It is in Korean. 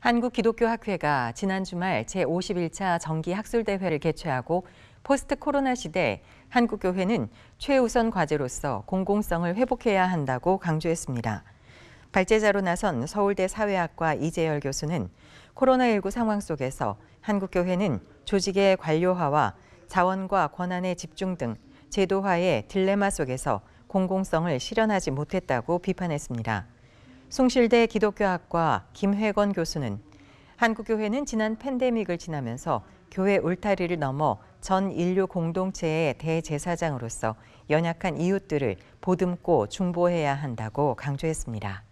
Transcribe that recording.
한국기독교학회가 지난 주말 제51차 정기학술대회를 개최하고 포스트 코로나 시대 한국교회는 최우선 과제로서 공공성을 회복해야 한다고 강조했습니다. 발제자로 나선 서울대 사회학과 이재열 교수는 코로나19 상황 속에서 한국교회는 조직의 관료화와 자원과 권한의 집중 등 제도화의 딜레마 속에서 공공성을 실현하지 못했다고 비판했습니다. 송실대 기독교학과 김회건 교수는 한국교회는 지난 팬데믹을 지나면서 교회 울타리를 넘어 전 인류 공동체의 대제사장으로서 연약한 이웃들을 보듬고 중보해야 한다고 강조했습니다.